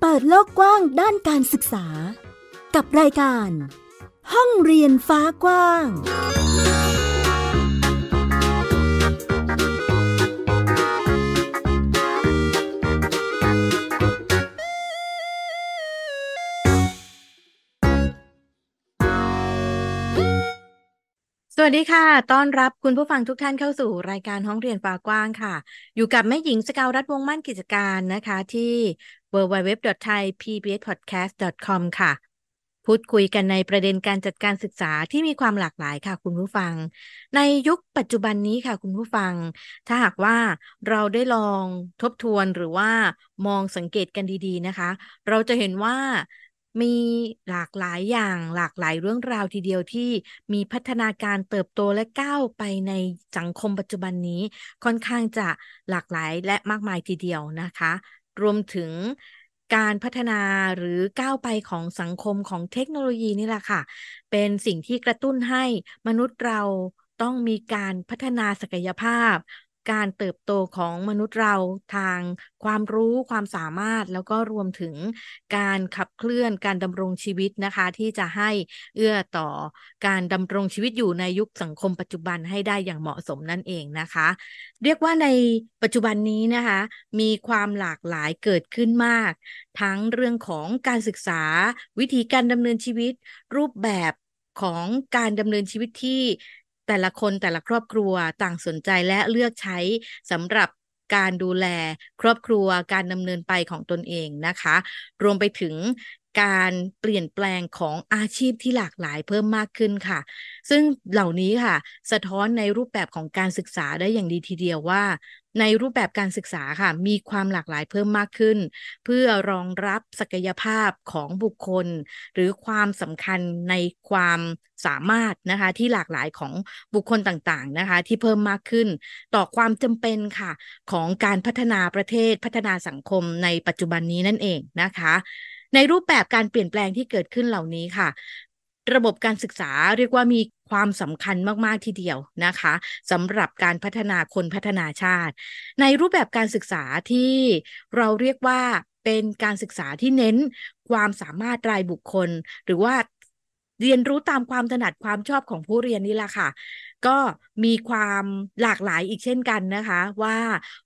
เปิดโลกกว้างด้านการศึกษา กับรายการ ห้องเรียนฟ้ากว้างสวัสดีค่ะ ต้อนรับคุณผู้ฟังทุกท่านเข้าสู่รายการห้องเรียนฟ้ากว้างค่ะ อยู่กับแม่หญิงสกาวรัฐวงมั่นกิจการนะคะที่ www.thaipbspodcast.com ค่ะ พูดคุยกันในประเด็นการจัดการศึกษาที่มีความหลากหลายค่ะคุณผู้ฟัง ในยุคปัจจุบันนี้ค่ะคุณผู้ฟัง ถ้าหากว่าเราได้ลองทบทวนหรือว่ามองสังเกตกันดี ๆนะคะ เราจะเห็นว่ามีหลากหลายอย่างหลากหลายเรื่องราวทีเดียวที่มีพัฒนาการเติบโตและก้าวไปในสังคมปัจจุบันนี้ค่อนข้างจะหลากหลายและมากมายทีเดียวนะคะ รวมถึงการพัฒนาหรือก้าวไปของสังคมของเทคโนโลยีนี่แหละค่ะ เป็นสิ่งที่กระตุ้นให้มนุษย์เราต้องมีการพัฒนาศักยภาพการเติบโตของมนุษย์เราทางความรู้ความสามารถ แล้วก็รวมถึงการขับเคลื่อนการดำรงชีวิตนะคะ ที่จะให้เอื้อต่อการดำรงชีวิตอยู่ในยุคสังคมปัจจุบันให้ได้อย่างเหมาะสมนั่นเองนะคะ เรียกว่าในปัจจุบันนี้นะคะ มีความหลากหลายเกิดขึ้นมาก ทั้งเรื่องของการศึกษาวิธีการดำเนินชีวิต รูปแบบของการดำเนินชีวิตที่แต่ละคนแต่ละครอบครัวต่างสนใจและเลือกใช้สำหรับการดูแลครอบครัว การดำเนินไปของตนเองนะคะ รวมไปถึงการเปลี่ยนแปลงของอาชีพที่หลากหลายเพิ่มมากขึ้นค่ะ ซึ่งเหล่านี้ค่ะ สะท้อนในรูปแบบของการศึกษาได้อย่างดีทีเดียวว่าในรูปแบบการศึกษาค่ะมีความหลากหลายเพิ่มมากขึ้น เพื่อรองรับศักยภาพของบุคคล หรือความสำคัญในความสามารถนะคะที่หลากหลายของบุคคลต่างๆนะคะ ที่เพิ่มมากขึ้น ต่อความจำเป็นค่ะของการพัฒนาประเทศพัฒนาสังคมในปัจจุบันนี้นั่นเองนะคะ ในรูปแบบการเปลี่ยนแปลงที่เกิดขึ้นเหล่านี้ค่ะ ระบบการศึกษาเรียกว่ามีความสำคัญมาก ๆ ทีเดียวนะคะสำหรับการพัฒนาคนพัฒนาชาติ ในรูปแบบการศึกษาที่เราเรียกว่าเป็นการศึกษาที่เน้น ความสามารถรายบุคคล หรือว่าเรียนรู้ตามความถนัดความชอบของผู้เรียนนี่แหละค่ะก็มีความหลากหลายอีกเช่นกันนะคะ ว่า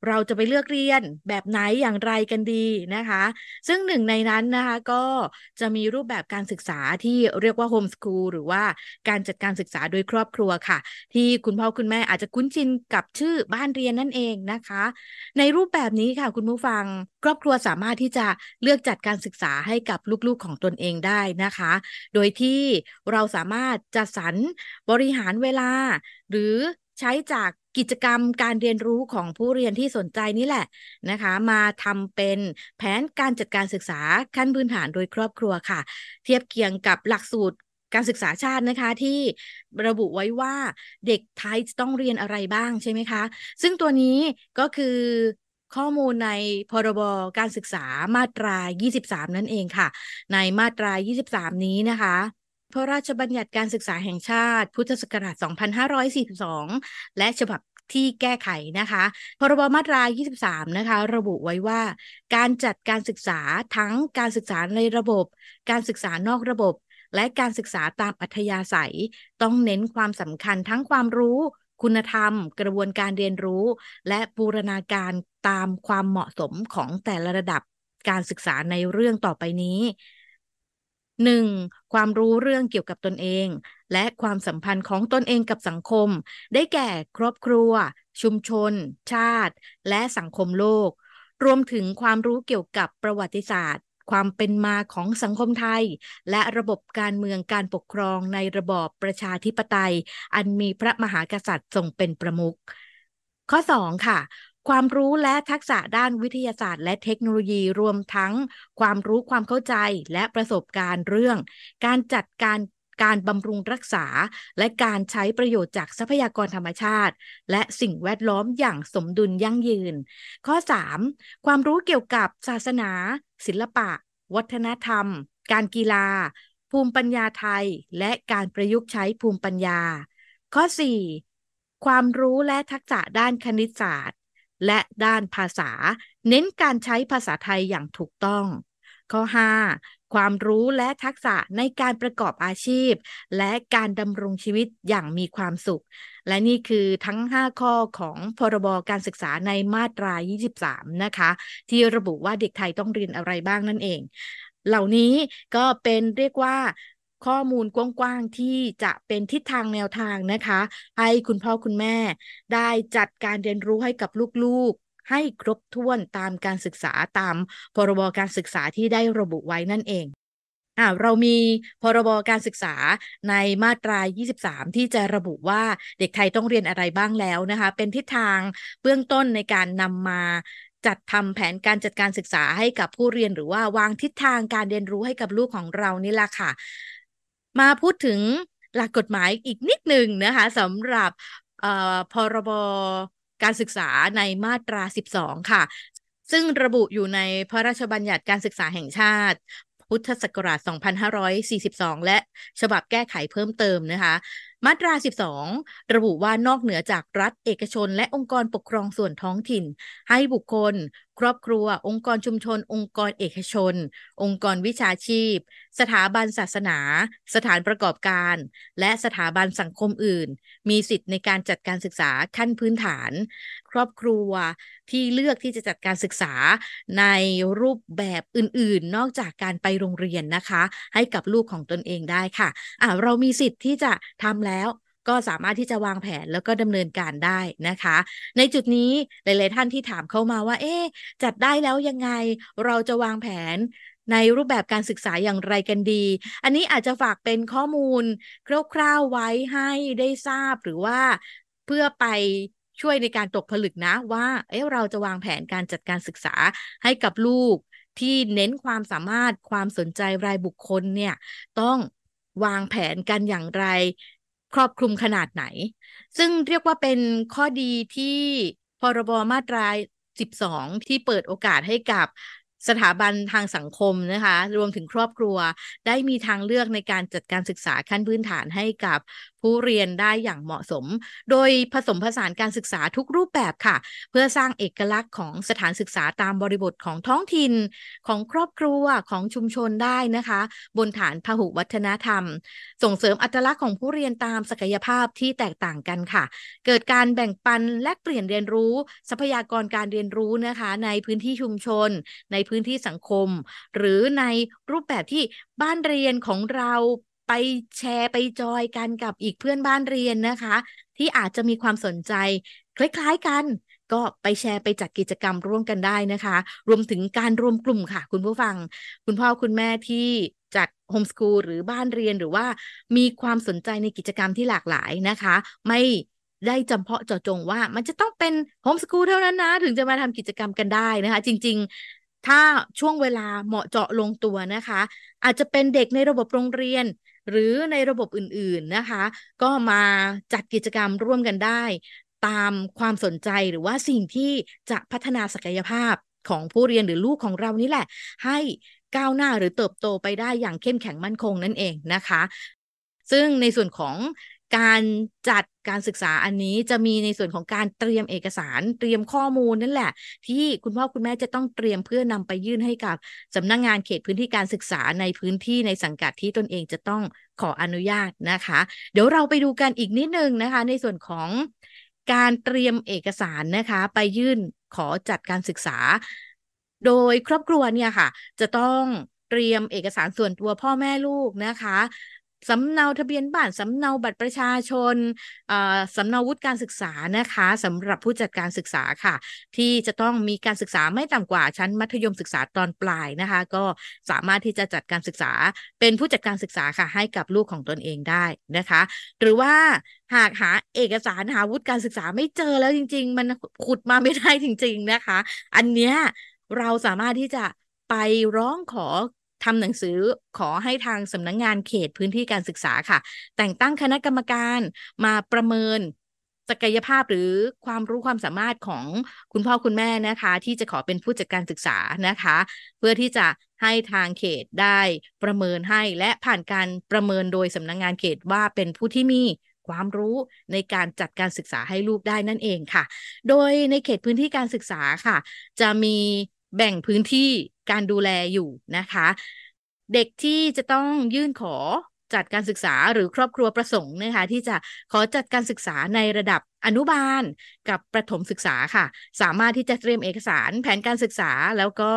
เราจะไปเลือกเรียนแบบไหนอย่างไรกันดีนะคะ ซึ่งหนึ่งในนั้นนะคะก็จะมีรูปแบบการศึกษาที่เรียกว่าโฮมสคูลหรือว่าการจัดการศึกษาโดยครอบครัวค่ะ ที่คุณพ่อคุณแม่อาจจะคุ้นชินกับชื่อบ้านเรียนนั่นเองนะคะ ในรูปแบบนี้ค่ะคุณผู้ฟังครอบครัวสามารถที่จะเลือกจัดการศึกษาให้กับลูกๆของตนเองได้นะคะ โดยที่เราสามารถจัดสรรบริหารเวลาหรือใช้จากกิจกรรมการเรียนรู้ของผู้เรียนที่สนใจนี่แหละนะคะ มาทำเป็นแผนการจัดการศึกษาขั้นพื้นฐานโดยครอบครัวค่ะ เทียบเคียงกับหลักสูตรการศึกษาชาตินะคะที่ระบุไว้ว่าเด็กไทยต้องเรียนอะไรบ้างใช่ไหมคะ ซึ่งตัวนี้ก็คือข้อมูลในพรบการศึกษามาตรา 23 นั่นเองค่ะ ในมาตรา 23 นี้นะคะพระราชบัญญัติการศึกษาแห่งชาติ พุทธศักราช2542 และฉบับที่แก้ไขนะคะ พรบมาตรา23นะคะ ระบุไว้ว่า การจัดการศึกษาทั้งการศึกษาในระบบ การศึกษานอกระบบ และการศึกษาตามอัธยาศัย ต้องเน้นความสำคัญทั้งความรู้ คุณธรรม กระบวนการเรียนรู้ และบูรณาการตามความเหมาะสมของแต่ละระดับการศึกษาในเรื่องต่อไปนี้ 1. ความรู้เรื่องเกี่ยวกับตนเอง และความสัมพันธ์ของตนเองกับสังคม ได้แก่ครอบครัว ชุมชน ชาติและสังคมโลก รวมถึงความรู้เกี่ยวกับประวัติศาสตร์ ความเป็นมาของสังคมไทย และระบบการเมืองการปกครองในระบอบประชาธิปไตย อันมีพระมหากษัตริย์ทรงเป็นประมุขข้อ 2 ค่ะความรู้และทักษะด้านวิทยาศาสตร์และเทคโนโลยีรวมทั้งความรู้ความเข้าใจและประสบการณ์เรื่อง การจัดการการบำรุงรักษาและการใช้ประโยชน์จากทรัพยากรธรรมชาติ และสิ่งแวดล้อมอย่างสมดุลยั่งยืน ข้อ 3. ความรู้เกี่ยวกับศาสนา ศิลปะ วัฒนธรรม การกีฬา ภูมิปัญญาไทย และการประยุกต์ใช้ภูมิปัญญา ข้อ 4. ความรู้และทักษะด้านคณิตศาสตร์และด้านภาษาเน้นการใช้ภาษาไทยอย่างถูกต้อง ข้อ 5. ความรู้และทักษะในการประกอบอาชีพ และการดำรงชีวิตอย่างมีความสุข และนี่คือทั้ง 5 ข้อของพรบการศึกษาในมาตรา23 นะคะ ที่ระบุว่าเด็กไทยต้องเรียนอะไรบ้างนั่นเอง เหล่านี้ก็เป็นเรียกว่าข้อมูลกว้างๆที่จะเป็นทิศทางแนวทางนะคะ ให้คุณพ่อคุณแม่ได้จัดการเรียนรู้ให้กับลูกๆ ให้ครบถ้วนตามการศึกษา ตามพรบการศึกษาที่ได้ระบุไว้นั่นเองอ่าเรามีพรบการศึกษาในมาตรา 23 ที่จะระบุว่าเด็กไทยต้องเรียนอะไรบ้างแล้วนะคะ เป็นทิศทางเบื้องต้นในการนำมาจัดทำแผนการจัดการศึกษาให้กับผู้เรียน หรือว่าวางทิศทางการเรียนรู้ให้กับลูกของเรานี่แหละค่ะมาพูดถึงหลักกฎหมายอีกนิดหนึ่งนะคะสำหรับพรบการศึกษาในมาตรา 12 ค่ะ ซึ่งระบุอยู่ในพระราชบัญญัติการศึกษาแห่งชาติ พุทธศักราช 2542 และฉบับแก้ไขเพิ่มเติมนะคะ มาตรา 12 ระบุว่านอกเหนือจากรัฐเอกชนและองค์กรปกครองส่วนท้องถิ่นให้บุคคลครอบครัวองค์กรชุมชน องค์กรเอกชน องค์กรวิชาชีพ สถาบันศาสนา สถานประกอบการ และสถาบันสังคมอื่น มีสิทธิ์ในการจัดการศึกษาขั้นพื้นฐาน ครอบครัวที่เลือกที่จะจัดการศึกษา ในรูปแบบอื่นๆ นอกจากการไปโรงเรียนนะคะ ให้กับลูกของตนเองได้ค่ะะเรามีสิทธิ์ที่จะทำแล้วก็สามารถที่จะวางแผนแล้วก็ดำเนินการได้นะคะ ในจุดนี้หลายๆท่านที่ถามเข้ามาว่า เอ๊จัดได้แล้วยังไงเราจะวางแผนในรูปแบบการศึกษาอย่างไรกันดี อันนี้อาจจะฝากเป็นข้อมูลคร่าวๆไว้ให้ได้ทราบหรือว่าเพื่อไปช่วยในการตกผลึกนะว่า เอ๊ะเราจะวางแผนการจัดการศึกษาให้กับลูกที่เน้นความสามารถความสนใจรายบุคคลเนี่ยต้องวางแผนกันอย่างไรครอบคลุมขนาดไหน ซึ่งเรียกว่าเป็นข้อดีที่พรบมาตรา12 ที่เปิดโอกาสให้กับสถาบันทางสังคมนะคะ รวมถึงครอบครัวได้มีทางเลือกในการจัดการศึกษาขั้นพื้นฐานให้กับผู้เรียนได้อย่างเหมาะสม โดยผสมผสานการศึกษาทุกรูปแบบค่ะ เพื่อสร้างเอกลักษณ์ของสถานศึกษาตามบริบทของท้องถิ่น ของครอบครัวของชุมชนได้นะคะ บนฐานพหุวัฒนธรรม ส่งเสริมอัตลักษณ์ของผู้เรียนตามศักยภาพที่แตกต่างกันค่ะ เกิดการแบ่งปันแลกเปลี่ยนเรียนรู้ ทรัพยากรการเรียนรู้นะคะในพื้นที่ชุมชน ในพื้นที่สังคม หรือในรูปแบบที่บ้านเรียนของเราไปแชร์ไปจอยกันกับอีกเพื่อนบ้านเรียนนะคะ ที่อาจจะมีความสนใจ คล้ายๆกัน ก็ไปแชร์ไปจัดกกิจกรรมร่วมกันได้นะคะ รวมถึงการรวมกลุ่มค่ะ คุณผู้ฟัง คุณพ่อคุณแม่ที่จากโฮมสคูลหรือบ้านเรียนหรือว่ามีความสนใจในกิจกรรมที่หลากหลายนะคะ ไม่ได้จำเพาะเจาะจงว่ามันจะต้องเป็นโฮมสกูลเท่านั้นนะถึงจะมาทำกิจกรรมกันได้นะคะ จริงๆ ถ้าช่วงเวลาเหมาะเจาะลงตัวนะคะ อาจจะเป็นเด็กในระบบโรงเรียนหรือในระบบอื่นๆนะคะ ก็มาจัดกิจกรรมร่วมกันได้ ตามความสนใจหรือว่าสิ่งที่จะพัฒนาศักยภาพของผู้เรียนหรือลูกของเรานี่แหละ ให้ก้าวหน้าหรือเติบโตไปได้อย่างเข้มแข็งมั่นคงนั่นเองนะคะ ซึ่งในส่วนของการจัดการศึกษาอันนี้จะมีในส่วนของการเตรียมเอกสาร เตรียมข้อมูลนั่นแหละที่คุณพ่อคุณแม่จะต้องเตรียมเพื่อนำไปยื่นให้กับสำนักงงานเขตพื้นที่การศึกษาในพื้นที่ในสังกัดที่ตนเองจะต้องขออนุญาตนะคะ เดี๋ยวเราไปดูกันอีกนิดนึงนะคะ ในส่วนของการเตรียมเอกสารนะคะ ไปยื่นขอจัดการศึกษา โดยครอบครัวเนี่ยค่ะ จะต้องเตรียมเอกสารส่วนตัวพ่อแม่ลูกนะคะสำเนาทะเบียนบ้าน สำเนาบัตรประชาชนสำเนาวุฒิการศึกษานะคะสำหรับผู้จัดการศึกษาค่ะ ที่จะต้องมีการศึกษาไม่ต่ำกว่าชั้นมัธยมศึกษาตอนปลายนะคะก็สามารถที่จะจัดการศึกษาเป็นผู้จัดการศึกษาค่ะให้กับลูกของตนเองได้นะคะ หรือว่าหากหาเอกสารหาวุฒิการศึกษาไม่เจอแล้วจริงๆ มันขุดมาไม่ได้จริงๆนะคะ อันเนี้ยเราสามารถที่จะไปร้องขอทำหนังสือขอให้ทางสำนักงงานเขตพื้นที่การศึกษาค่ะ แต่งตั้งคณะกรรมการมาประเมินศักยภาพหรือความรู้ความสามารถของคุณพ่อคุณแม่นะคะ ที่จะขอเป็นผู้จัดการศึกษานะคะ เพื่อที่จะให้ทางเขตได้ประเมินให้และผ่านการประเมินโดยสำนักงงานเขตว่าเป็นผู้ที่มีความรู้ในการจัดการศึกษาให้ลูกได้นั่นเองค่ะ โดยในเขตพื้นที่การศึกษาค่ะ จะมีแบ่งพื้นที่การดูแลอยู่นะคะ เด็กที่จะต้องยื่นขอจัดการศึกษาหรือครอบครัวประสงค์ นะคะ ที่จะขอจัดการศึกษาในระดับอนุบาลกับประถมศึกษาค่ะ สามารถที่จะเตรียมเอกสารแผนการศึกษา แล้วก็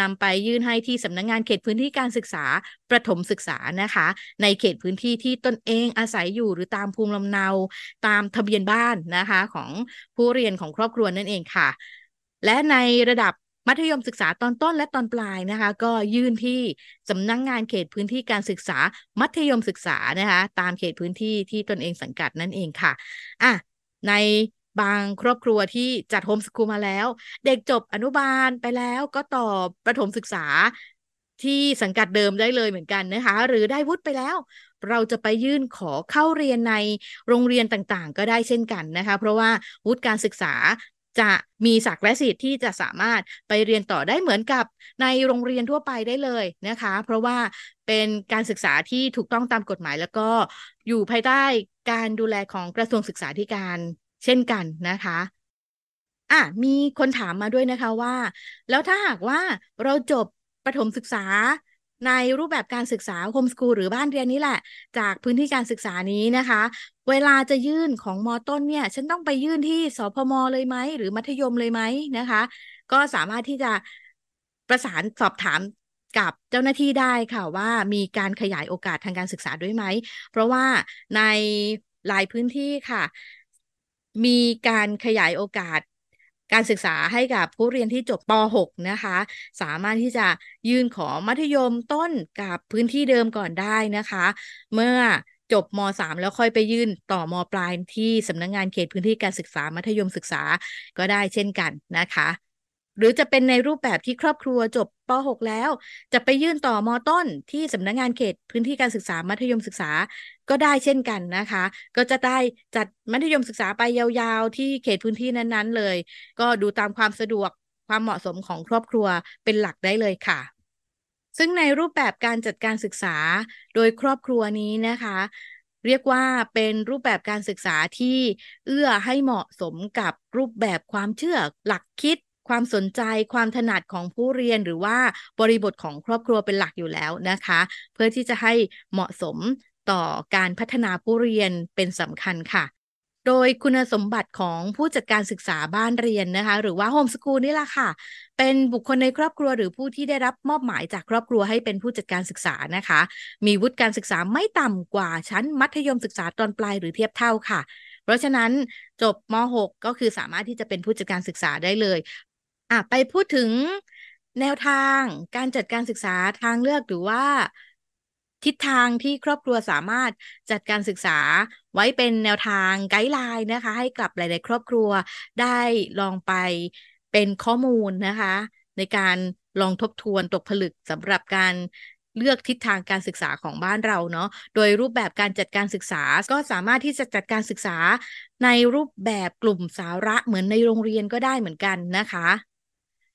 นำไปยื่นให้ที่สำนักงงานเขตพื้นที่การศึกษาประถมศึกษานะคะ ในเขตพื้นที่ที่ตนเองอาศัยอยู่หรือตามภูมิลำเนา ตามทะเบียนบ้านนะคะของผู้เรียนของครอบครัวนั่นเองค่ะ และในระดับมัธยมศึกษาตอนต้น และตอนปลายนะคะ ก็ยื่นที่ สำนักงงานเขตพื้นที่การศึกษา มัธยมศึกษา นะคะตามเขตพื้นที่ที่ตนเองสังกัดนั่นเองค่ะ อ่ะ ในบางครอบครัวที่จัดโฮมสกูลมาแล้ว เด็กจบอนุบาลไปแล้วก็ต่อประถมศึกษาที่สังกัดเดิมได้เลยเหมือนกันนะคะ หรือได้วุฒิไปแล้ว เราจะไปยื่นขอเข้าเรียนในโรงเรียนต่างๆ ก็ได้เช่นกันนะคะ เพราะว่าวุฒิการศึกษาจะมีศักและสิทธิ์ที่จะสามารถไปเรียนต่อได้เหมือนกับในโรงเรียนทั่วไปได้เลยนะคะ เพราะว่าเป็นการศึกษาที่ถูกต้องตามกฎหมาย แล้วก็อยู่ภายใต้การดูแลของกระทรวงศึกษาธิการเช่นกันนะคะอ่ะมีคนถามมาด้วยนะคะว่า แล้วถ้าหากว่าเราจบประถมศึกษา ในรูปแบบการศึกษาโฮมสกูลหรือบ้านเรียนนี้แหละ จากพื้นที่การศึกษานี้นะคะเวลาจะยื่นของมอต้นเนี่ย ฉันต้องไปยื่นที่สพมเลยไหมหรือมัธยมเลยไหมนะคะ ก็สามารถที่จะประสานสอบถามกับเจ้าหน้าที่ได้ค่ะว่ามีการขยายโอกาสทางการศึกษาด้วยไหม เพราะว่าในหลายพื้นที่ค่ะ มีการขยายโอกาสการศึกษาให้กับผู้เรียนที่จบป .6 นะคะ สามารถที่จะยื่นขอมัธยมต้นกับพื้นที่เดิมก่อนได้นะคะ เมื่อจบม .3 แล้วค่อยไปยื่นต่อมปลายที่ สำนักงงานเขตพื้นที่การศึกษามัธยมศึกษาก็ได้เช่นกันนะคะ หรือจะเป็นในรูปแบบที่ครอบครัวจบป .6 แล้ว จะไปยื่นต่อมต้นที่สำนักงงานเขตพื้นที่การศึกษามัธยมศึกษา ก็ได้เช่นกันนะคะ ก็จะได้จัดมัธยมศึกษาไปยาวๆ ที่เขตพื้นที่นั้นๆ เลย ก็ดูตามความสะดวกความเหมาะสมของครอบครัวเป็นหลักได้เลยค่ะซึ่งในรูปแบบการจัดการศึกษาโดยครอบครัวนี้นะคะ เรียกว่าเป็นรูปแบบการศึกษาที่เอื้อให้เหมาะสมกับรูปแบบความเชื่อ หลักคิด ความสนใจ ความถนัดของผู้เรียน หรือว่าบริบทของครอบครัวเป็นหลักอยู่แล้วนะคะ เพื่อที่จะให้เหมาะสมต่อการพัฒนาผู้เรียนเป็นสำคัญค่ะโดยคุณสมบัติของผู้จัดการศึกษาบ้านเรียนนะคะ หรือว่าโฮมสกูลนี่แหละค่ะ เป็นบุคคลในครอบครัวหรือผู้ที่ได้รับมอบหมายจากครอบครัวให้เป็นผู้จัดการศึกษานะคะ มีวุฒิการศึกษาไม่ต่ำกว่าชั้นมัธยมศึกษาตอนปลายหรือเทียบเท่าค่ะ เพราะฉะนั้นจบม .6 ก็คือสามารถที่จะเป็นผู้จัดการศึกษาได้เลยอ่ะไปพูดถึง แนวทางการจัดการศึกษาทางเลือกหรือว่า ทิศทางที่ครอบครัวสามารถจัดการศึกษาไว้เป็นแนวทางไกด์ไลน์นะคะให้กับหลาย ๆ ครอบครัว ได้ลองไปเป็นข้อมูลนะคะ ในการลองทบทวนตกผลึกสำหรับการเลือกทิศทางการศึกษาของบ้านเราเนาะโดยรูปแบบการจัดการศึกษาก็สามารถที่จะจัดการศึกษาในรูปแบบกลุ่มสาระเหมือนในโรงเรียนก็ได้เหมือนกันนะคะ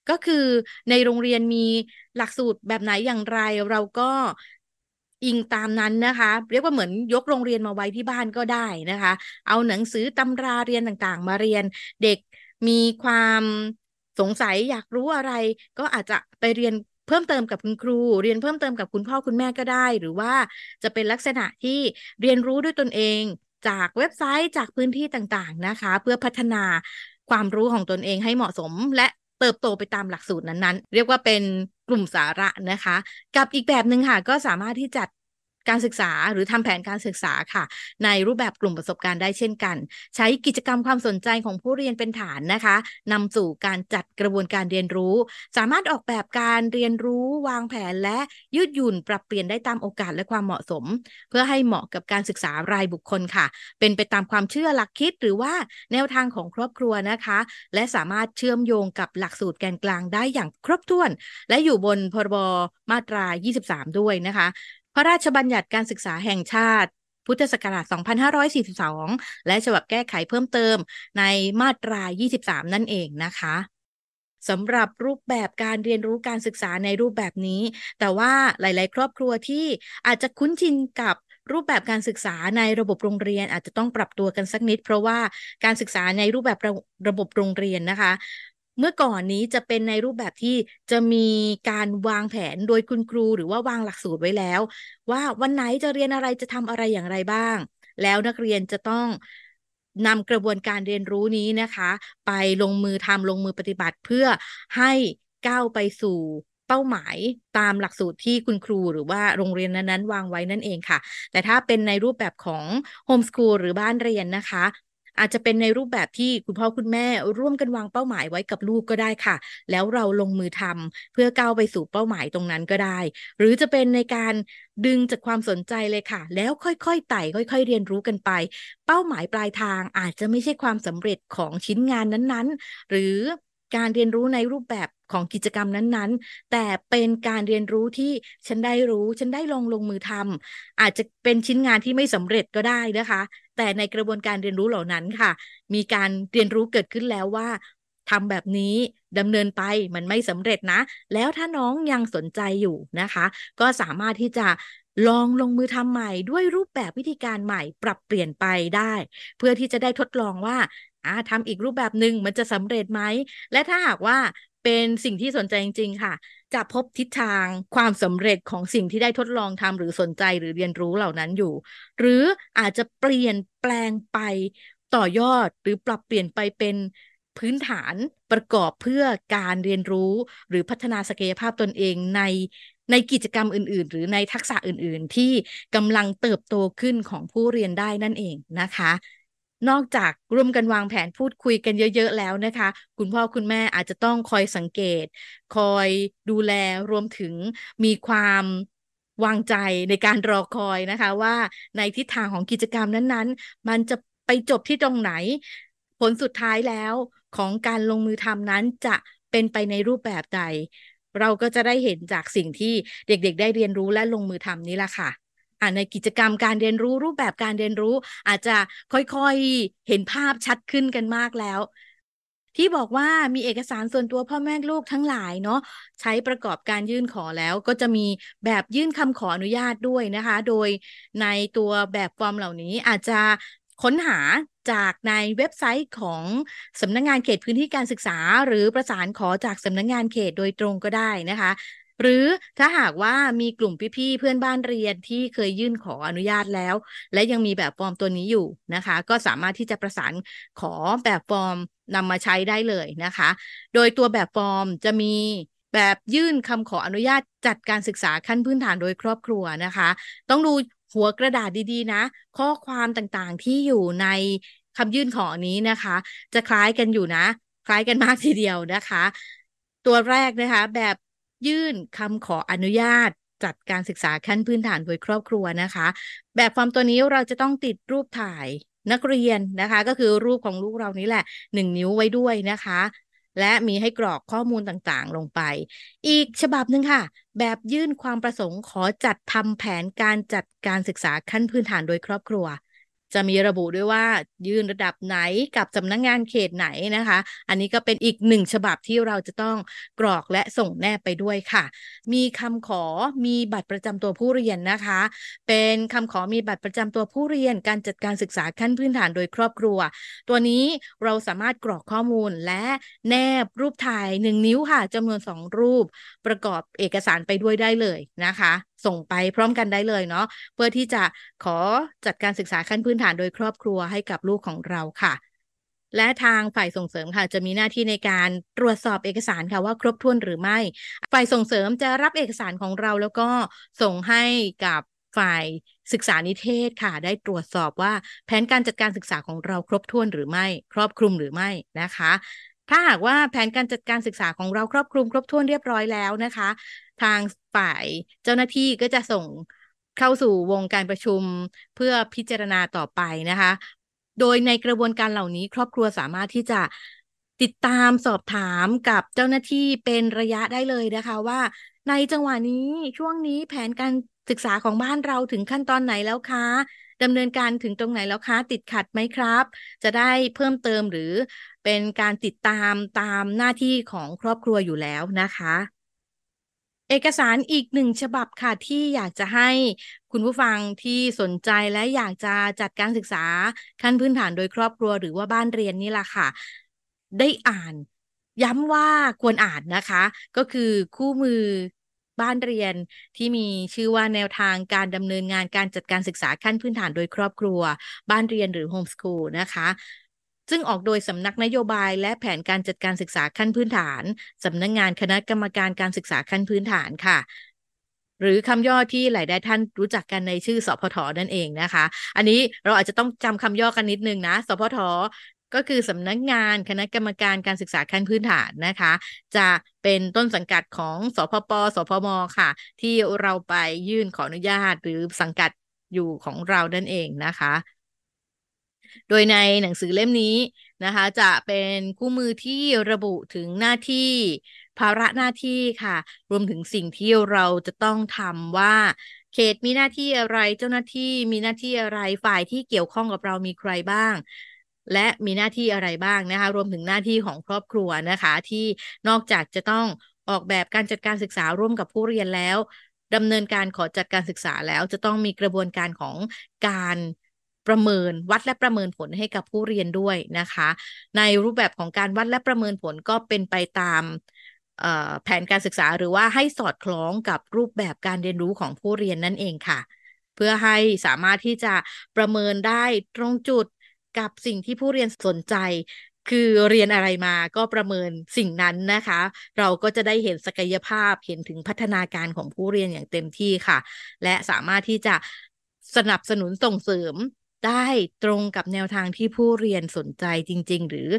ก็คือในโรงเรียนมีหลักสูตรแบบไหนอย่างไรเราก็อิงตามนั้นนะคะ เรียกว่าเหมือนยกโรงเรียนมาไว้ที่บ้านก็ได้นะคะ เอาหนังสือตำราเรียนต่างๆ มาเรียนเด็กมีความสงสัยอยากรู้อะไร ก็อาจจะไปเรียนเพิ่มเติมกับคุณครู เรียนเพิ่มเติมกับคุณพ่อคุณแม่ก็ได้ หรือว่าจะเป็นลักษณะที่เรียนรู้ด้วยตนเองจากเว็บไซต์จากพื้นที่ต่างๆนะคะ เพื่อพัฒนาความรู้ของตนเองให้เหมาะสมและเติบโตไปตามหลักสูตรนั้นๆ เรียกว่าเป็นกลุ่มสาระนะคะ กับอีกแบบหนึ่งค่ะ ก็สามารถที่จัดการศึกษาหรือทำแผนการศึกษาค่ะ ในรูปแบบกลุ่มประสบการณ์ได้เช่นกัน ใช้กิจกรรมความสนใจของผู้เรียนเป็นฐานนะคะนำสู่การจัดกระบวนการเรียนรู้ สามารถออกแบบการเรียนรู้วางแผน และยืดหยุ่นปรับเปลี่ยนได้ตามโอกาสและความเหมาะสม เพื่อให้เหมาะกับการศึกษารายบุคคลค่ะ เป็นไปตามความเชื่อหลักคิด หรือว่าแนวทางของครอบครัวนะคะ และสามารถเชื่อมโยงกับหลักสูตรแกนกลางได้อย่างครบถ้วน และอยู่บนพรบมาตรา23 ด้วยนะคะระราชบัญญัติการศึกษาแห่งชาติ พุทธศักราช2542และฉบับแก้ไขเพิ่มเติมในมาตรา23 นั่นเองนะคะสำหรับรูปแบบการเรียนรู้การศึกษาในรูปแบบนี้ แต่ว่าหลาย ๆ ครอบครัวที่อาจจะคุ้นชินกับรูปแบบการศึกษาในระบบโรงเรียน อาจจะต้องปรับตัวกันสักนิด เพราะว่าการศึกษาในรูปแบบระระบบโรงเรียนนะคะเมื่อก่อนนี้จะเป็นในรูปแบบที่จะมีการวางแผนโดยคุณครูหรือว่าวางหลักสูตรไว้แล้ว ว่าวันไหนจะเรียนอะไรจะทำอะไรอย่างไรบ้าง แล้วนักเรียนจะต้องนำกระบวนการเรียนรู้นี้นะคะ ไปลงมือทำลงมือปฏิบัติเพื่อให้ก้าวไปสู่เป้าหมายตามหลักสูตรที่คุณครูหรือว่าโรงเรียนนั้น ๆ วางไว้นั่นเองค่ะ แต่ถ้าเป็นในรูปแบบของโฮมสคูลหรือบ้านเรียนนะคะอาจจะเป็นในรูปแบบที่คุณพ่อคุณแม่ร่วมกันวางเป้าหมายไว้กับลูกก็ได้ค่ะ แล้วเราลงมือทำเพื่อก้าวไปสู่เป้าหมายตรงนั้นก็ได้ หรือจะเป็นในการดึงจากความสนใจเลยค่ะ แล้วค่อยๆไต่ ค่อยๆเรียนรู้กันไป เป้าหมายปลายทางอาจจะไม่ใช่ความสำเร็จของชิ้นงานนั้นๆ หรือการเรียนรู้ในรูปแบบของกิจกรรมนั้นๆ แต่เป็นการเรียนรู้ที่ฉันได้รู้ ฉันได้ลงลงมือทำ อาจจะเป็นชิ้นงานที่ไม่สำเร็จก็ได้นะคะ แต่ในกระบวนการเรียนรู้เหล่านั้นค่ะ มีการเรียนรู้เกิดขึ้นแล้วว่าทำแบบนี้ดำเนินไปมันไม่สำเร็จนะ แล้วถ้าน้องยังสนใจอยู่นะคะ ก็สามารถที่จะลองลงมือทำใหม่ ด้วยรูปแบบวิธีการใหม่ปรับเปลี่ยนไปได้ เพื่อที่จะได้ทดลองว่าอาทำอีกรูปแบบหนึ่งมันจะสำเร็จไหม และถ้าหากว่าเป็นสิ่งที่สนใจจริงๆค่ะ จะพบทิศทางความสำเร็จของสิ่งที่ได้ทดลองทำหรือสนใจหรือเรียนรู้เหล่านั้นอยู่ หรืออาจจะเปลี่ยนแปลงไปต่อยอด หรือปรับเปลี่ยนไปเป็นพื้นฐาน ประกอบเพื่อการเรียนรู้หรือพัฒนาศักยภาพตนเองในในกิจกรรมอื่น ๆ หรือในทักษะอื่นๆ ที่กำลังเติบโตขึ้นของผู้เรียนได้นั่นเองนะคะนอกจากร่วมกันวางแผนพูดคุยกันเยอะๆแล้วนะคะ คุณพ่อคุณแม่อาจจะต้องคอยสังเกต คอยดูแลรวมถึงมีความวางใจในการรอคอยนะคะ ว่าในทิศทางของกิจกรรมนั้นๆ มันจะไปจบที่ตรงไหน ผลสุดท้ายแล้วของการลงมือทำนั้นจะเป็นไปในรูปแบบใดเราก็จะได้เห็นจากสิ่งที่เด็กๆได้เรียนรู้และลงมือทำนี้ละค่ะในกิจกรรมการเรียนรู้รูปแบบการเรียนรู้ อาจจะค่อยๆเห็นภาพชัดขึ้นกันมากแล้ว ที่บอกว่ามีเอกสารส่วนตัวพ่อแม่ลูกทั้งหลายเนาะใช้ประกอบการยื่นขอแล้ว ก็จะมีแบบยื่นคำขออนุญาตด้วยนะคะ โดยในตัวแบบฟอร์มเหล่านี้อาจจะค้นหาจากในเว็บไซต์ของสำนักงงานเขตพื้นที่การศึกษา หรือประสานขอจากสำนักงงานเขตโดยตรงก็ได้นะคะหรือถ้าหากว่ามีกลุ่มพี่ๆเพื่อนบ้านเรียนที่เคยยื่นขออนุญาตแล้ว และยังมีแบบฟอร์มตัวนี้อยู่นะคะ ก็สามารถที่จะประสานขอแบบฟอร์มนำมาใช้ได้เลยนะคะ โดยตัวแบบฟอร์มจะมีแบบยื่นคำขออนุญาตจัดการศึกษาขั้นพื้นฐานโดยครอบครัวนะคะ ต้องดูหัวกระดาษดีๆนะ ข้อความต่างๆที่อยู่ในคำยื่นขอนี้นะคะ จะคล้ายกันอยู่นะ คล้ายกันมากทีเดียวนะคะ ตัวแรกนะคะแบบยื่นคำขออนุญาตจัดการศึกษาขั้นพื้นฐานโดยครอบครัวนะคะ แบบฟอร์มตัวนี้เราจะต้องติดรูปถ่ายนักเรียนนะคะ ก็คือรูปของลูกเรานี้แหละหนึ่งนิ้วไว้ด้วยนะคะ และมีให้กรอกข้อมูลต่างๆ ลงไป อีกฉบับหนึ่งค่ะ แบบยื่นความประสงค์ขอจัดทำแผนการจัดการศึกษาขั้นพื้นฐานโดยครอบครัวจะมีระบุด้วยว่ายื่นระดับไหนกับสำนักงงานเขตไหนนะคะ อันนี้ก็เป็นอีกหนึ่งฉบับที่เราจะต้องกรอกและส่งแนบไปด้วยค่ะ มีคำขอมีบัตรประจำตัวผู้เรียนนะคะ เป็นคำขอมีบัตรประจำตัวผู้เรียนการจัดการศึกษาขั้นพื้นฐานโดยครอบครัว ตัวนี้เราสามารถกรอกข้อมูลและแนบรูปถ่าย1นิ้วค่ะจำนวน2 รูป ประกอบเอกสารไปด้วยได้เลยนะคะส่งไปพร้อมกันได้เลยเนาะเพื่อที่จะขอจัดการศึกษาขั้นพื้นฐานโดยครอบครัวให้กับลูกของเราค่ะ และทางฝ่ายส่งเสริมค่ะ จะมีหน้าที่ในการตรวจสอบเอกสารค่ะว่า ครบถ้วนหรือไม่ ฝ่ายส่งเสริมจะรับเอกสารของเราแล้วก็ส่งให้กับฝ่ายศึกษานิเทศค่ะ ได้ตรวจสอบว่า แผนการจัดการศึกษาของเราครบถ้วนหรือไม่ครอบคลุมหรือไม่นะคะถ้าหากว่าแผนการจัดการศึกษาของเราครอบคลุม ครบถ้วนเรียบร้อยแล้วนะคะ ทางฝ่ายเจ้าหน้าที่ก็จะส่งเข้าสู่วงการประชุมเพื่อพิจารณาต่อไปนะคะ โดยในกระบวนการเหล่านี้ ครอบครัวสามารถที่จะติดตามสอบถามกับเจ้าหน้าที่เป็นระยะได้เลยนะคะว่าในจังหวะนี้ช่วงนี้แผนการศึกษาของบ้านเราถึงขั้นตอนไหนแล้วคะดำเนินการถึงตรงไหนแล้วคะติดขัดไหมครับ จะได้เพิ่มเติมหรือเป็นการติดตามตามหน้าที่ของครอบครัวอยู่แล้วนะคะ เอกสารอีกหนึ่งฉบับค่ะที่อยากจะให้คุณผู้ฟังที่สนใจและอยากจะจัดการศึกษาขั้นพื้นฐานโดยครอบครัวหรือว่าบ้านเรียนนี่ล่ะค่ะ ได้อ่าน ย้ำว่าควรอ่านนะคะ ก็คือคู่มือบ้านเรียนที่มีชื่อว่าแนวทางการดำเนินงานการจัดการศึกษาขั้นพื้นฐานโดยครอบครัว บ้านเรียนหรือโฮมสคูลนะคะซึ่ง ออกโดยสำนักนโยบายและแผนการจัดการศึกษาขั้นพื้นฐานสำนักงงานคณะกรรมการการศึกษาขั้นพื้นฐานค่ะ หรือคำย่อที่หลาย้ท่านรู้จักกันในชื่อสพทนั่นเองนะคะ อันนี้เราอาจจะต้องจำคำย่อกันนิดนึงนะสพทก็คือสำนักงานคณะกรรมการการศึกษาขั้นพื้นฐานนะคะ จะเป็นต้นสังกัดของสพป สพม ค่ะ ที่เราไปยื่นขออนุญาต หรือสังกัดอยู่ของเรานั่นเองนะคะโดยในหนังสือเล่มนี้นะคะจะเป็นคู่มือที่ระบุถึงหน้าที่ ภาระหน้าที่ค่ะ รวมถึงสิ่งที่เราจะต้องทำว่า เขตมีหน้าที่อะไรเจ้าหน้าที่มีหน้าที่อะไรฝ่ายที่เกี่ยวข้องกับเรามีใครบ้าง และมีหน้าที่อะไรบ้างนะคะรวมถึงหน้าที่ของครอบครัวนะคะ ที่นอกจากจะต้องออกแบบการจัดการศึกษาร่วมกับผู้เรียนแล้วดำเนินการขอจัดการศึกษาแล้วจะต้องมีกระบวนการของการประเมินวัดและประเมินผลให้กับผู้เรียนด้วยนะคะ ในรูปแบบของการวัดและประเมินผลก็เป็นไปตามแผนการศึกษา หรือว่าให้สอดคล้องกับรูปแบบการเรียนรู้ของผู้เรียนนั่นเองค่ะ เพื่อให้สามารถที่จะประเมินได้ตรงจุดกับสิ่งที่ผู้เรียนสนใจ คือเรียนอะไรมาก็ประเมินสิ่งนั้นนะคะ เราก็จะได้เห็นศักยภาพเห็นถึงพัฒนาการของผู้เรียนอย่างเต็มที่ค่ะ และสามารถที่จะสนับสนุนส่งเสริมได้ตรงกับแนวทางที่ผู้เรียนสนใจจริงๆ หรือ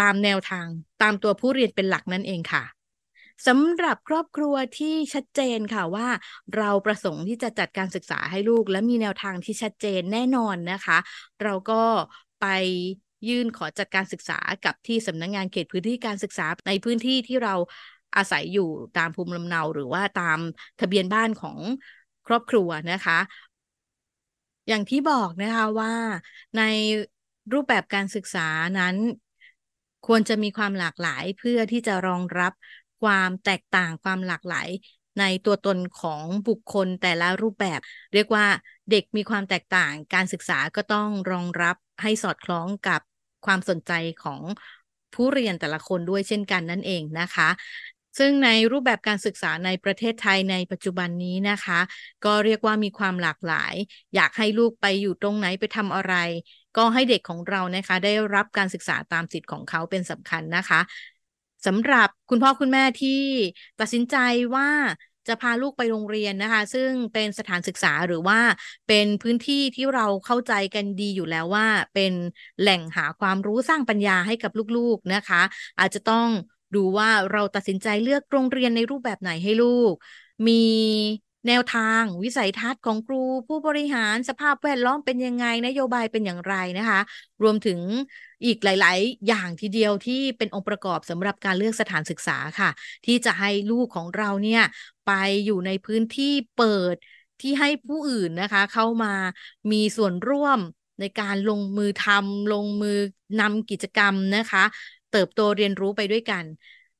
ตามแนวทางตามตัวผู้เรียนเป็นหลักนั่นเองค่ะสำหรับครอบครัวที่ชัดเจนค่ะว่า เราประสงค์ที่จะจัดการศึกษาให้ลูกและมีแนวทางที่ชัดเจนแน่นอนนะคะ เราก็ไปยื่นขอจัดการศึกษากับที่สำนักงงานเขตพื้นที่การศึกษาในพื้นที่ที่เราอาศัยอยู่ตามภูมิลำเนา หรือว่าตามทะเบียนบ้านของครอบครัวนะคะอย่างที่บอกนะคะว่า ในรูปแบบการศึกษานั้น ควรจะมีความหลากหลายเพื่อที่จะรองรับความแตกต่างความหลากหลาย ในตัวตนของบุคคลแต่ละรูปแบบ เรียกว่าเด็กมีความแตกต่างการศึกษาก็ต้องรองรับให้สอดคล้องกับความสนใจของผู้เรียนแต่ละคนด้วยเช่นกันนั่นเองนะคะซึ่งในรูปแบบการศึกษาในประเทศไทยในปัจจุบันนี้นะคะ ก็เรียกว่ามีความหลากหลาย อยากให้ลูกไปอยู่ตรงไหนไปทำอะไร ก็ให้เด็กของเรานะคะ ได้รับการศึกษาตามสิทธิ์ของเขาเป็นสำคัญนะคะสำหรับคุณพ่อคุณแม่ที่ตัดสินใจว่าจะพาลูกไปโรงเรียนนะคะ ซึ่งเป็นสถานศึกษาหรือว่า เป็นพื้นที่ที่เราเข้าใจกันดีอยู่แล้วว่า เป็นแหล่งหาความรู้สร้างปัญญาให้กับลูกๆนะคะ อาจจะต้องดูว่าเราตัดสินใจเลือกโรงเรียนในรูปแบบไหนให้ลูก มีแนวทางวิสัยทัศน์ของครูผู้บริหารสภาพแวดล้อมเป็นยังไงนโยบายเป็นอย่างไรนะคะ รวมถึงอีกหลาย ๆ อย่างทีเดียวที่เป็นองค์ประกอบสำหรับการเลือกสถานศึกษาค่ะ ที่จะให้ลูกของเราเนี่ยไปอยู่ในพื้นที่เปิดที่ให้ผู้อื่นนะคะ เข้ามามีส่วนร่วมในการลงมือทำลงมือนำกิจกรรมนะคะเติบโตเรียนรู้ไปด้วยกัน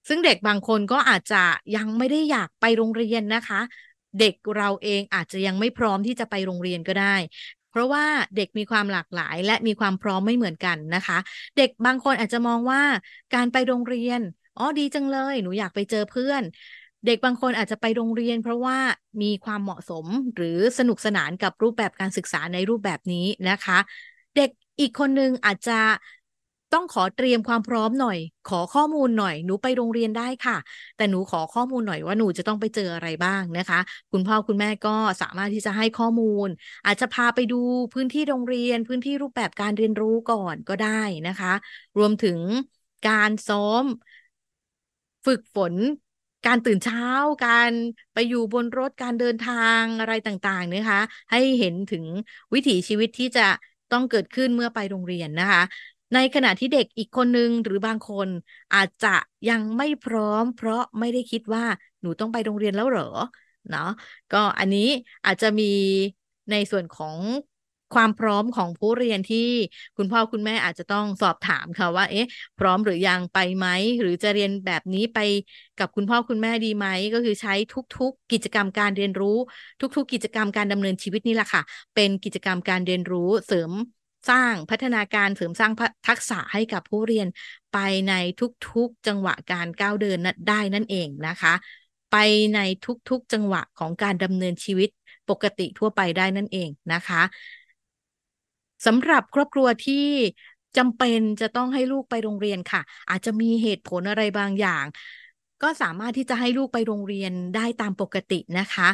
ซึ่งเด็กบางคนก็อาจจะยังไม่ได้อยากไปโรงเรียนนะคะ เด็กเราเองอาจจะยังไม่พร้อมที่จะไปโรงเรียนก็ได้ เพราะว่าเด็กมีความหลากหลายและมีความพร้อมไม่เหมือนกันนะคะ เด็กบางคนอาจจะมองว่าการไปโรงเรียน อ๋อ ดีจังเลย หนูอยากไปเจอเพื่อน เด็กบางคนอาจจะไปโรงเรียน เพราะว่ามีความเหมาะสมหรือสนุกสนานกับรูปแบบการศึกษาในรูปแบบนี้นะคะ เด็กอีกคนนึงอาจจะต้องขอเตรียมความพร้อมหน่อย ขอข้อมูลหน่อยหนูไปโรงเรียนได้ค่ะ แต่หนูขอข้อมูลหน่อยว่าหนูจะต้องไปเจออะไรบ้างนะคะ คุณพ่อคุณแม่ก็สามารถที่จะให้ข้อมูล อาจจะพาไปดูพื้นที่โรงเรียน พื้นที่รูปแบบการเรียนรู้ก่อนก็ได้นะคะ รวมถึงการซ้อมฝึกฝน การตื่นเช้า การไปอยู่บนรถ การเดินทางอะไรต่าง ๆ นะคะ ให้เห็นถึงวิถีชีวิตที่จะต้องเกิดขึ้นเมื่อไปโรงเรียนนะคะในขณะที่เด็กอีกคนนึง หรือบางคนอาจจะยังไม่พร้อม เพราะไม่ได้คิดว่าหนูต้องไปโรงเรียนแล้วเหรอเนาะก็อันนี้อาจจะมีในส่วนของความพร้อมของผู้เรียนที่คุณพ่อคุณแม่อาจจะต้องสอบถามค่ะว่า เอ๊ะ พร้อมหรือยังไปไหมหรือจะเรียนแบบนี้ไปกับคุณพ่อคุณแม่ดีไหมก็คือใช้ทุกๆกิจกรรมการเรียนรู้ ทุก ๆ กิจกรรมการดำเนินชีวิตนี่แหละค่ะเป็นกิจกรรมการเรียนรู้เสริมสร้างพัฒนาการเสริมสร้างทักษะให้กับผู้เรียนไปในทุกๆจังหวะการก้าวเดินได้นั่นเองนะคะ ไปในทุกๆจังหวะของการดำเนินชีวิตปกติทั่วไปได้นั่นเองนะคะสำหรับครอบครัวที่จำเป็นจะต้องให้ลูกไปโรงเรียนค่ะ อาจจะมีเหตุผลอะไรบางอย่าง ก็สามารถที่จะให้ลูกไปโรงเรียนได้ตามปกตินะคะ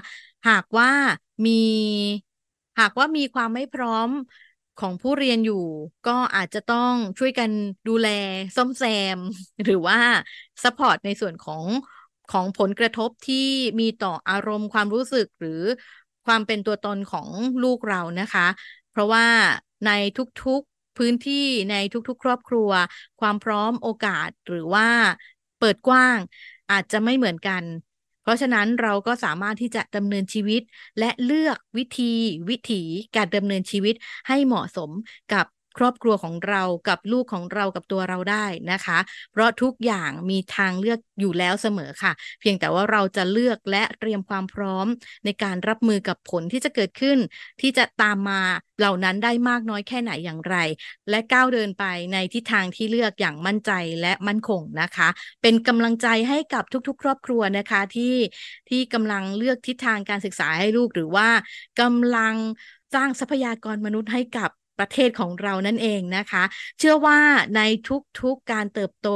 หากว่ามีหากว่ามีความไม่พร้อมของผู้เรียนอยู่ก็อาจจะต้องช่วยกันดูแลซ่อมแซม หรือว่าซัพพอร์ตในส่วนของ ของผลกระทบที่มีต่ออารมณ์ความรู้สึกหรือความเป็นตัวตนของลูกเรานะคะ เพราะว่าในทุกๆพื้นที่ในทุก ๆ ครอบครัวความพร้อมโอกาสหรือว่าเปิดกว้าง อาจจะไม่เหมือนกันเพราะฉะนั้นเราก็สามารถที่จะดำเนินชีวิต และเลือกวิธีวิถีการดำเนินชีวิตให้เหมาะสมกับครอบครัวของเรากับลูกของเรากับตัวเราได้นะคะ เพราะทุกอย่างมีทางเลือกอยู่แล้วเสมอค่ะ เพียงแต่ว่าเราจะเลือกและเตรียมความพร้อมในการรับมือกับผลที่จะเกิดขึ้น ที่จะตามมาเหล่านั้นได้มากน้อยแค่ไหนอย่างไร และก้าวเดินไปในทิศทางที่เลือกอย่างมั่นใจและมั่นคงนะคะ เป็นกำลังใจให้กับทุกๆครอบครัวนะคะที่ที่กำลังเลือกทิศทางการศึกษาให้ลูกหรือว่า กำลังสร้างทรัพยากรมนุษย์ให้กับประเทศของเรานั่นเองนะคะ เชื่อว่าในทุกๆการเติบโต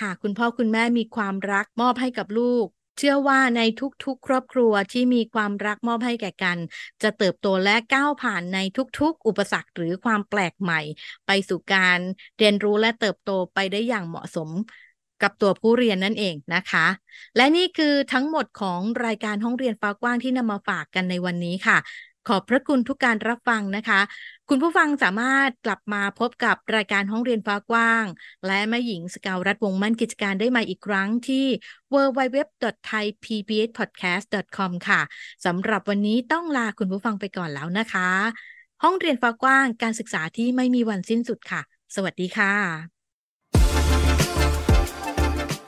หากคุณพ่อคุณแม่มีความรักมอบให้กับลูก เชื่อว่าในทุก ๆ ครอบครัวที่มีความรักมอบให้แก่กัน จะเติบโตและก้าวผ่านในทุก ๆ อุปสรรค หรือความแปลกใหม่ ไปสู่การ เรียนรู้และเติบโตไปได้อย่างเหมาะสม กับตัวผู้เรียนนั่นเองนะคะ และนี่คือทั้งหมดของรายการห้องเรียนฟ้ากว้างที่นำมาฝากกันในวันนี้ค่ะขอบพระคุณทุกการรับฟังนะคะ คุณผู้ฟังสามารถกลับมาพบกับรายการห้องเรียนฟ้ากว้าง และแม่หญิงสกาวรัฐวงมั่นกิจการได้ใหม่อีกครั้งที่ www.thaipbspodcast.com ค่ะ สำหรับวันนี้ต้องลาคุณผู้ฟังไปก่อนแล้วนะคะ ห้องเรียนฟ้ากว้าง การศึกษาที่ไม่มีวันสิ้นสุดค่ะ สวัสดีค่ะ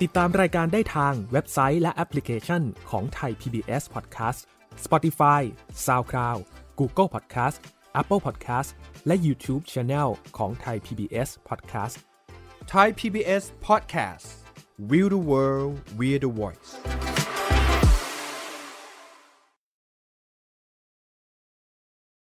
ติดตามรายการได้ทางเว็บไซต์และแอปพลิเคชัน ของไทย PBS Podcast Spotify, SoundCloud, Google Podcast Apple Podcast และ YouTube Channel ของ Thai PBS Podcast Thai PBS Podcast We the World We the Voice